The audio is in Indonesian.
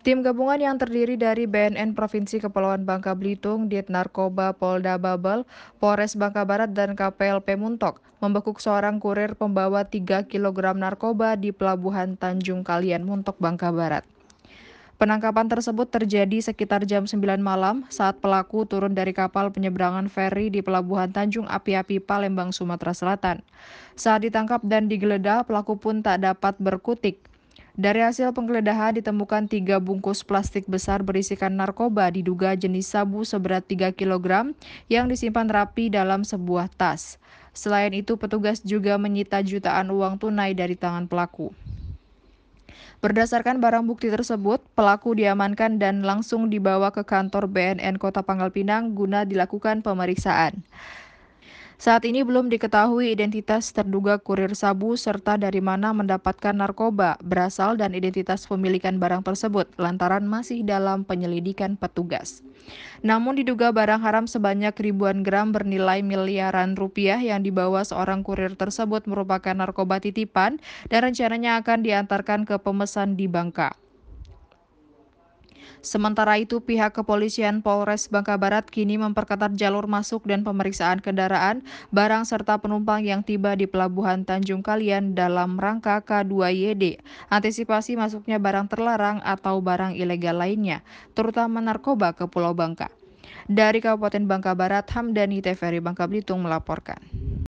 Tim gabungan yang terdiri dari BNN Provinsi Kepulauan Bangka Belitung, Ditnarkoba Narkoba Polda Babel, Polres Bangka Barat, dan KPLP Muntok membekuk seorang kurir pembawa 3 kg narkoba di Pelabuhan Tanjung Kalian, Muntok, Bangka Barat. Penangkapan tersebut terjadi sekitar jam 9 malam saat pelaku turun dari kapal penyeberangan feri di Pelabuhan Tanjung Api-Api Palembang, Sumatera Selatan. Saat ditangkap dan digeledah, pelaku pun tak dapat berkutik. Dari hasil penggeledahan ditemukan tiga bungkus plastik besar berisikan narkoba diduga jenis sabu seberat 3 kg yang disimpan rapi dalam sebuah tas. Selain itu, petugas juga menyita jutaan uang tunai dari tangan pelaku. Berdasarkan barang bukti tersebut, pelaku diamankan dan langsung dibawa ke kantor BNN Kota Pangkal Pinang guna dilakukan pemeriksaan. Saat ini belum diketahui identitas terduga kurir sabu serta dari mana mendapatkan narkoba, berasal dan identitas pemilikan barang tersebut lantaran masih dalam penyelidikan petugas. Namun diduga barang haram sebanyak ribuan gram bernilai miliaran rupiah yang dibawa seorang kurir tersebut merupakan narkoba titipan dan rencananya akan diantarkan ke pemesan di Bangka. Sementara itu, pihak kepolisian Polres Bangka Barat kini memperketat jalur masuk dan pemeriksaan kendaraan, barang serta penumpang yang tiba di Pelabuhan Tanjung Kalian dalam rangka K2YD, antisipasi masuknya barang terlarang atau barang ilegal lainnya, terutama narkoba ke Pulau Bangka. Dari Kabupaten Bangka Barat, Hamdani Teferi Bangka Belitung melaporkan.